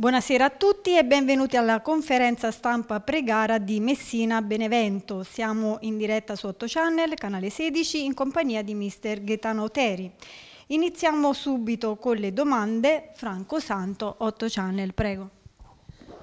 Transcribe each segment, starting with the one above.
Buonasera a tutti e benvenuti alla conferenza stampa pre-gara di Messina Benevento. Siamo in diretta su 8 Channel, canale 16, in compagnia di mister Gaetano Teri. Iniziamo subito con le domande. Franco Santo, 8 Channel, prego.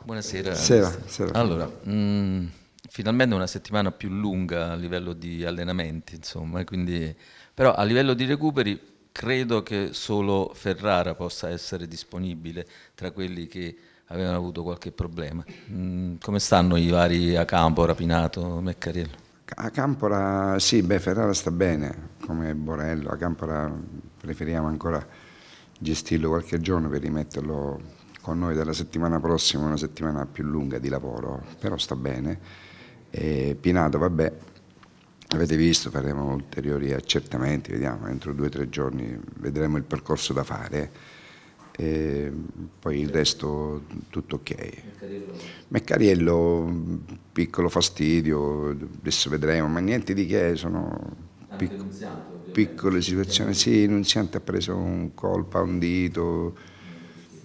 Buonasera. Sera, sera. Allora, mh, mm, finalmente una settimana più lunga a livello di allenamenti, insomma, quindi, però a livello di recuperi credo che solo Ferrara possa essere disponibile tra quelli che avevano avuto qualche problema. Mm, come stanno i vari Acampora, Pinato, Meccarello? Acampora sì, beh, Ferrara sta bene, come Borello, Acampora preferiamo ancora gestirlo qualche giorno per rimetterlo con noi dalla settimana prossima, una settimana più lunga di lavoro, però sta bene. E Pinato, vabbè, Avete visto, faremo ulteriori accertamenti, vediamo, entro due o tre giorni vedremo il percorso da fare. E poi il resto tutto ok. Meccariello, piccolo fastidio, adesso vedremo, ma niente di che, sono pic piccole situazioni. Sì, Nunziante ha preso un colpo a un dito,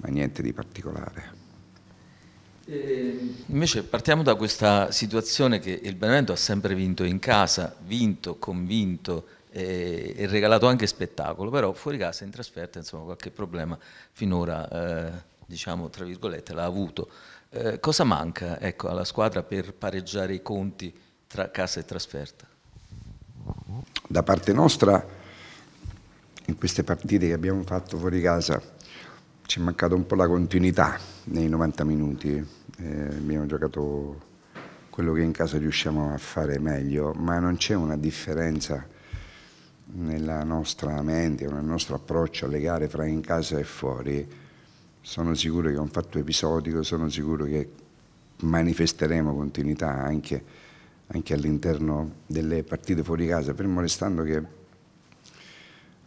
ma niente di particolare. Invece partiamo da questa situazione che il Benevento ha sempre vinto in casa, vinto, convinto e, eh, e regalato anche spettacolo, però fuori casa in trasferta insomma, qualche problema finora eh, diciamo, tra virgolette, l'ha avuto. Eh, cosa manca ecco, alla squadra per pareggiare i conti tra casa e trasferta? Da parte nostra, in queste partite che abbiamo fatto fuori casa, ci è mancata un po' la continuità nei 90 minuti, eh, abbiamo giocato quello che in casa riusciamo a fare meglio, ma non c'è una differenza nella nostra mente, nel nostro approccio alle gare fra in casa e fuori. Sono sicuro che è un fatto episodico, sono sicuro che manifesteremo continuità anche, anche all'interno delle partite fuori casa, fermo restando che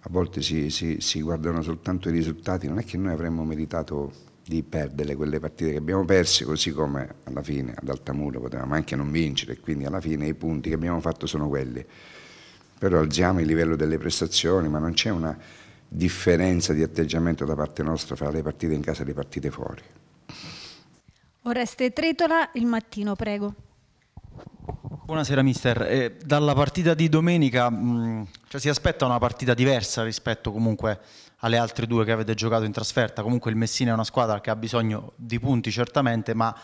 a volte si, si, si guardano soltanto i risultati, non è che noi avremmo meritato di perdere quelle partite che abbiamo perse, così come alla fine ad Altamura potevamo anche non vincere, quindi alla fine i punti che abbiamo fatto sono quelli. Però alziamo il livello delle prestazioni, ma non c'è una differenza di atteggiamento da parte nostra fra le partite in casa e le partite fuori. Oreste Tretola, il mattino, prego. Buonasera mister, eh, dalla partita di domenica mh, cioè si aspetta una partita diversa rispetto comunque alle altre due che avete giocato in trasferta. Comunque il Messina è una squadra che ha bisogno di punti certamente, ma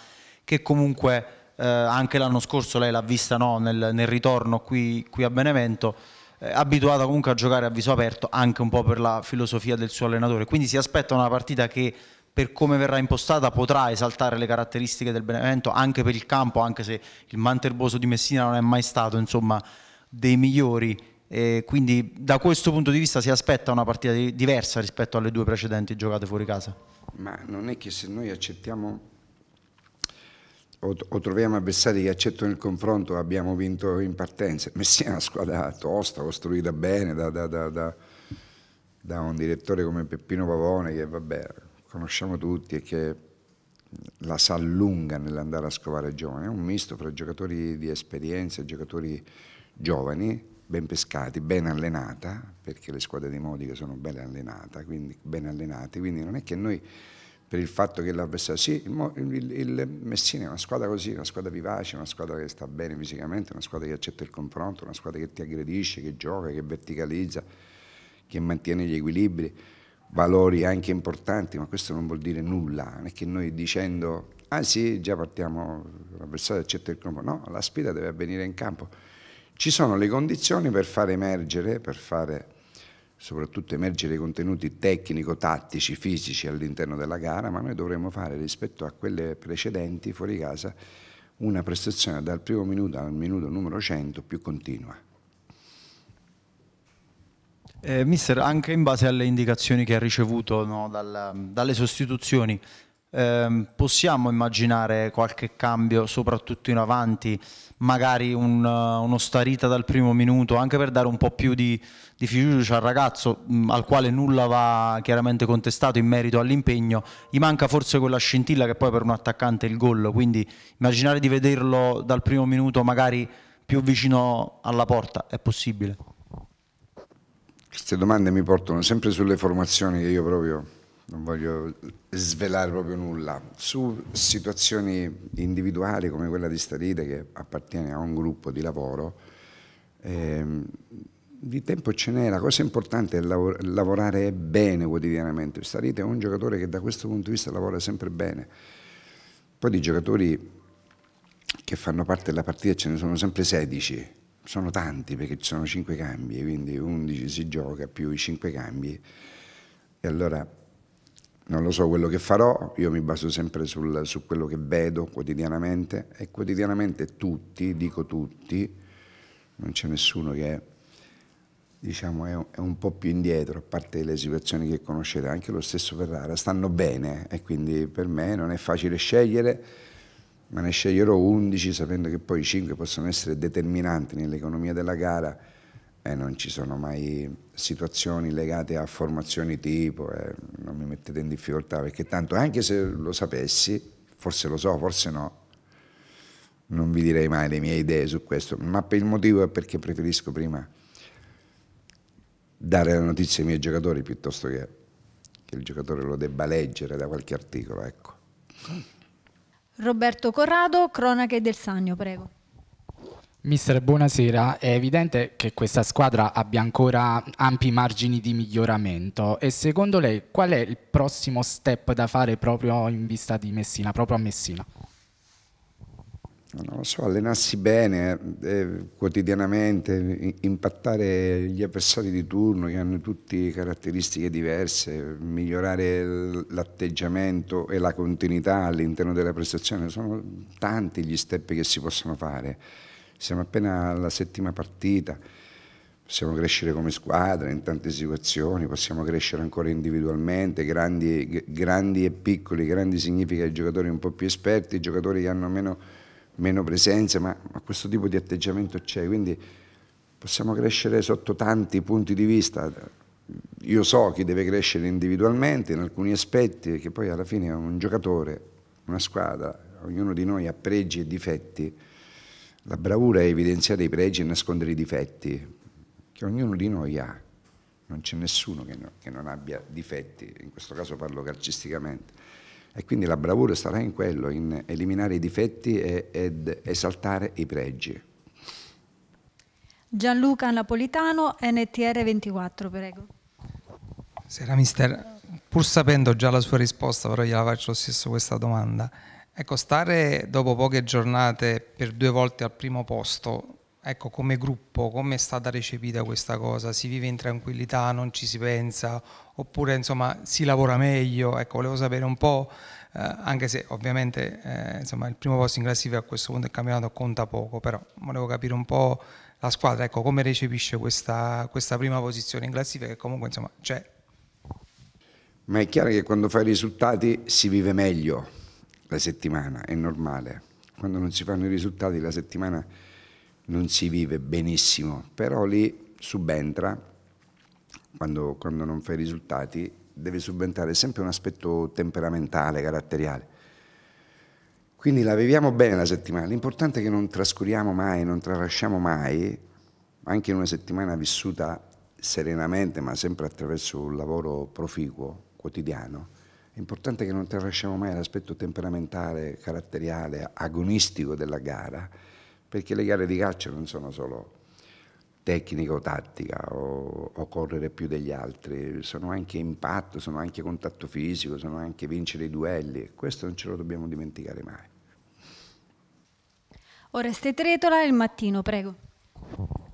che comunque eh, anche l'anno scorso lei l'ha vista no, nel, nel, ritorno qui, qui a Benevento, eh, abituata comunque a giocare a viso aperto anche un po' per la filosofia del suo allenatore. Quindi si aspetta una partita che per come verrà impostata potrà esaltare le caratteristiche del Benevento anche per il campo, anche se il Manterboso di Messina non è mai stato insomma, dei migliori e quindi da questo punto di vista si aspetta una partita di, diversa rispetto alle due precedenti giocate fuori casa. Ma non è che se noi accettiamo o, o troviamo avversari che accettano il confronto abbiamo vinto in partenza. Messina è una squadra tosta, costruita bene da, da, da, da un direttore come Peppino Pavone che vabbè, conosciamo tutti e che la sa lunga nell'andare a scovare giovani. È un misto fra giocatori di esperienza e giocatori giovani ben pescati, ben allenata, perché le squadre di Modica sono ben allenate, quindi, ben allenate, quindi non è che noi per il fatto che l'avversario, sì, il, il, il, Messina è una squadra così, una squadra vivace, una squadra che sta bene fisicamente, una squadra che accetta il confronto, una squadra che ti aggredisce, che gioca, che verticalizza, che mantiene gli equilibri, valori anche importanti, ma questo non vuol dire nulla, non è che noi dicendo, ah sì, già partiamo, l'avversario accetta il confronto, no, la sfida deve avvenire in campo ci sono le condizioni per far emergere, per fare soprattutto emergere i contenuti tecnico-tattici, fisici all'interno della gara, ma noi dovremmo fare rispetto a quelle precedenti fuori casa una prestazione dal primo minuto al minuto numero 100 più continua. Eh, mister, anche in base alle indicazioni che ha ricevuto no, dal, dalle sostituzioni, eh, possiamo immaginare qualche cambio, soprattutto in avanti, magari un, eh, uno starita dal primo minuto, anche per dare un po' più di, di fiducia al ragazzo, mh, mm, al quale nulla va chiaramente contestato in merito all'impegno. Gli manca forse quella scintilla che poi per un attaccante è il gol, quindi immaginare di vederlo dal primo minuto magari più vicino alla porta è possibile. Queste domande mi portano sempre sulle formazioni che io proprio non voglio svelare proprio nulla, su situazioni individuali come quella di Staride che appartiene a un gruppo di lavoro, ehm, di tempo ce n'è, la cosa importante è lav- lavorare bene quotidianamente. Starite è un giocatore che da questo punto di vista lavora sempre bene. Poi di giocatori che fanno parte della partita ce ne sono sempre 16, sono tanti perché ci sono 5 cambi, quindi 11 si gioca più i 5 cambi. E allora non lo so quello che farò, io mi baso sempre sul, su quello che vedo quotidianamente e quotidianamente tutti, dico tutti, non c'è nessuno che diciamo, è, è un po' più indietro, a parte le situazioni che conoscete, anche lo stesso Ferrara, stanno bene e quindi per me non è facile scegliere, ma ne sceglierò 11 sapendo che poi 5 possono essere determinanti nell'economia della gara e eh, non ci sono mai situazioni legate a formazioni tipo, eh, non mi mettete in difficoltà perché tanto anche se lo sapessi, forse lo so, forse no, non vi direi mai le mie idee su questo, ma per il motivo è perché preferisco prima dare la notizia ai miei giocatori piuttosto che che il giocatore lo debba leggere da qualche articolo. Ecco. Roberto Corrado, Cronache del Sannio, prego. Mister, buonasera. È evidente che questa squadra abbia ancora ampi margini di miglioramento e secondo lei qual è il prossimo step da fare proprio in vista di Messina, proprio a Messina? Non lo so, allenarsi bene eh, quotidianamente, impattare gli avversari di turno che hanno tutti caratteristiche diverse, migliorare l'atteggiamento e la continuità all'interno della prestazione, sono tanti gli step che si possono fare siamo appena alla settima partita, possiamo crescere come squadra in tante situazioni, possiamo crescere ancora individualmente, grandi, grandi e piccoli, grandi significa i giocatori un po' più esperti, i giocatori che hanno meno, meno presenza, ma, ma questo tipo di atteggiamento c'è, quindi possiamo crescere sotto tanti punti di vista. Io so chi deve crescere individualmente in alcuni aspetti, che poi alla fine è un giocatore, una squadra, ognuno di noi ha pregi e difetti, la bravura è evidenziare i pregi e nascondere i difetti che ognuno di noi ha. Non c'è nessuno che, no, che non abbia difetti, in questo caso parlo calcisticamente. E quindi la bravura sarà in quello, in eliminare i difetti e, ed esaltare i pregi. Gianluca Napolitano, NTR24, prego. Sera mister, pur sapendo già la sua risposta, però gliela faccio lo stesso questa domanda. Ecco, stare dopo poche giornate per due volte al primo posto, ecco, come gruppo, come è stata recepita questa cosa? Si vive in tranquillità, non ci si pensa, oppure insomma si lavora meglio? Ecco, volevo sapere un po', eh, anche se ovviamente eh, insomma, il primo posto in classifica a questo punto del campionato conta poco, però volevo capire un po' la squadra, ecco, come recepisce questa, questa prima posizione in classifica che comunque insomma c'è. Ma è chiaro che quando fai risultati si vive meglio la settimana, è normale. Quando non si fanno i risultati la settimana non si vive benissimo, però lì subentra, quando, quando non fai i risultati, deve subentrare sempre un aspetto temperamentale, caratteriale. Quindi la viviamo bene la settimana, l'importante è che non trascuriamo mai, non tralasciamo mai, anche in una settimana vissuta serenamente, ma sempre attraverso un lavoro proficuo, quotidiano, è importante che non tralasciamo mai l'aspetto temperamentale, caratteriale, agonistico della gara, perché le gare di calcio non sono solo tecnica o tattica o, o, correre più degli altri, sono anche impatto, sono anche contatto fisico, sono anche vincere i duelli, questo non ce lo dobbiamo dimenticare mai. Oreste Tretola, il mattino, prego.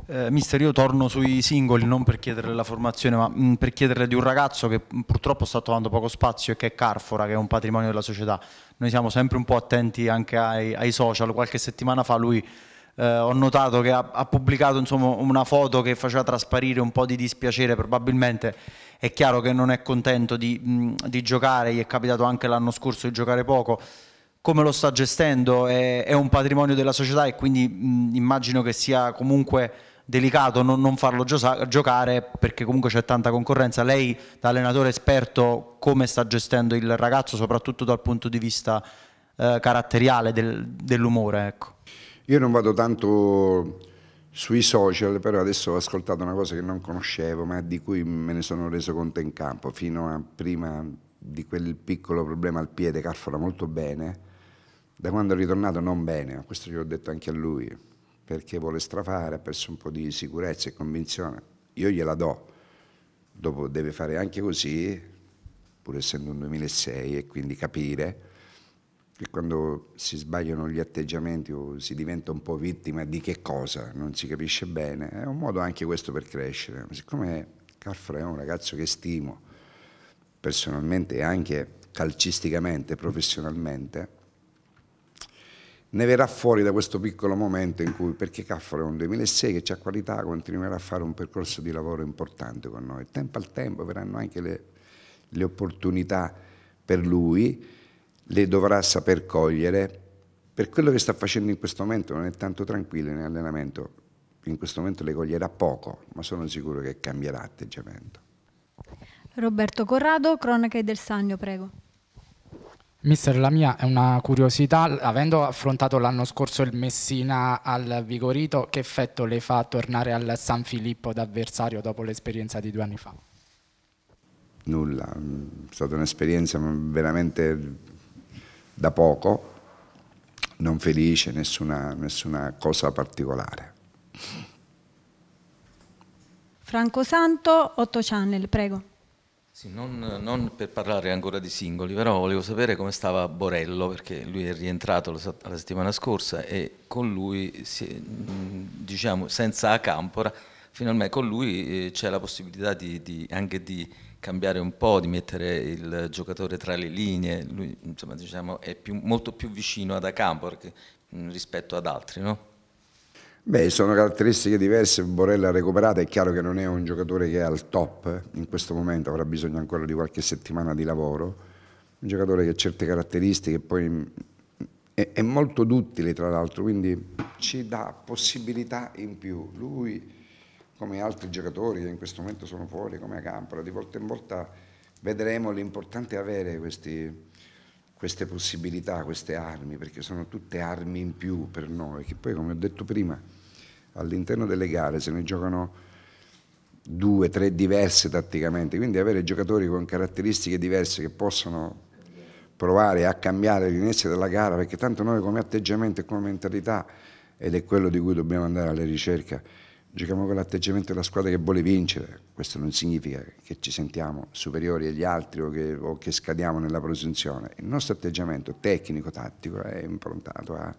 Eh, mister, io torno sui singoli non per chiederle la formazione, ma mh, mm, per chiederle di un ragazzo che mm, purtroppo sta trovando poco spazio e che è Carfora, che è un patrimonio della società. Noi siamo sempre un po' attenti anche ai, ai social. Qualche settimana fa lui eh, ho notato che ha, ha pubblicato insomma, una foto che faceva trasparire un po' di dispiacere, probabilmente è chiaro che non è contento di, mh, mm, di giocare, gli è capitato anche l'anno scorso di giocare poco, come lo sta gestendo è, è un patrimonio della società e quindi mh, immagino che sia comunque delicato non, non farlo giosa- giocare perché comunque c'è tanta concorrenza. Lei da allenatore esperto come sta gestendo il ragazzo soprattutto dal punto di vista eh, caratteriale del, dell'umore? Ecco. Io non vado tanto sui social, però adesso ho ascoltato una cosa che non conoscevo, ma di cui me ne sono reso conto in campo, fino a prima di quel piccolo problema al piede, Carfora molto bene, da quando è ritornato non bene, questo ho detto anche a lui, perché vuole strafare, ha perso un po' di sicurezza e convinzione. Io gliela do, dopo deve fare anche così, pur essendo un 2006, e quindi capire che quando si sbagliano gli atteggiamenti o si diventa un po' vittima di che cosa, non si capisce bene, è un modo anche questo per crescere. Ma siccome Carfra è un ragazzo che stimo personalmente e anche calcisticamente, professionalmente, ne verrà fuori da questo piccolo momento in cui, perché Caffaro è un 2006 che ha qualità, continuerà a fare un percorso di lavoro importante con noi. Tempo al tempo verranno anche le, le opportunità per lui, le dovrà saper cogliere. Per quello che sta facendo in questo momento non è tanto tranquillo in allenamento, in questo momento le coglierà poco, ma sono sicuro che cambierà atteggiamento. Roberto Corrado, Cronache del Sannio, prego. Mister, la mia è una curiosità, avendo affrontato l'anno scorso il Messina al Vigorito, che effetto le fa tornare al San Filippo d'avversario dopo l'esperienza di due anni fa? Nulla, mm, è stata un'esperienza mm, veramente da poco, non felice, nessuna, nessuna cosa particolare. Franco Santo, 8 Channel, prego. Sì, non, non, per parlare ancora di singoli, però volevo sapere come stava Borello, perché lui è rientrato la, la settimana scorsa e con lui, si, diciamo, senza Acampora, finalmente con lui eh, c'è la possibilità di, di, anche di cambiare un po', di mettere il giocatore tra le linee, lui insomma, diciamo, è più, molto più vicino ad Acampora mm, rispetto ad altri, no? Beh, sono caratteristiche diverse, Borella ha recuperato, è chiaro che non è un giocatore che è al top, eh, in questo momento avrà bisogno ancora di qualche settimana di lavoro, un giocatore che ha certe caratteristiche poi mm, è, è molto duttile tra l'altro, quindi ci dà possibilità in più. Lui, come altri giocatori che in questo momento sono fuori, come Campola, di volta in volta vedremo l'importante avere questi, queste possibilità, queste armi, perché sono tutte armi in più per noi, che poi come ho detto prima all'interno delle gare se ne giocano due, tre diverse tatticamente, quindi avere giocatori con caratteristiche diverse che possono provare a cambiare l'inizio della gara, perché tanto noi come atteggiamento e come mentalità, ed è quello di cui dobbiamo andare alla ricerca, giochiamo con l'atteggiamento della squadra che vuole vincere, questo non significa che ci sentiamo superiori agli altri o che, o che scadiamo nella presunzione, il nostro atteggiamento tecnico-tattico è improntato a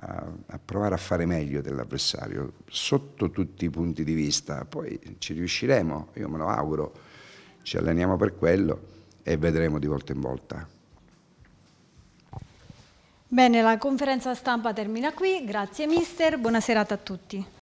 a, a provare a fare meglio dell'avversario sotto tutti i punti di vista. Poi ci riusciremo, io me lo auguro, ci alleniamo per quello e vedremo di volta in volta. Bene, la conferenza stampa termina qui. Grazie mister, buona serata a tutti.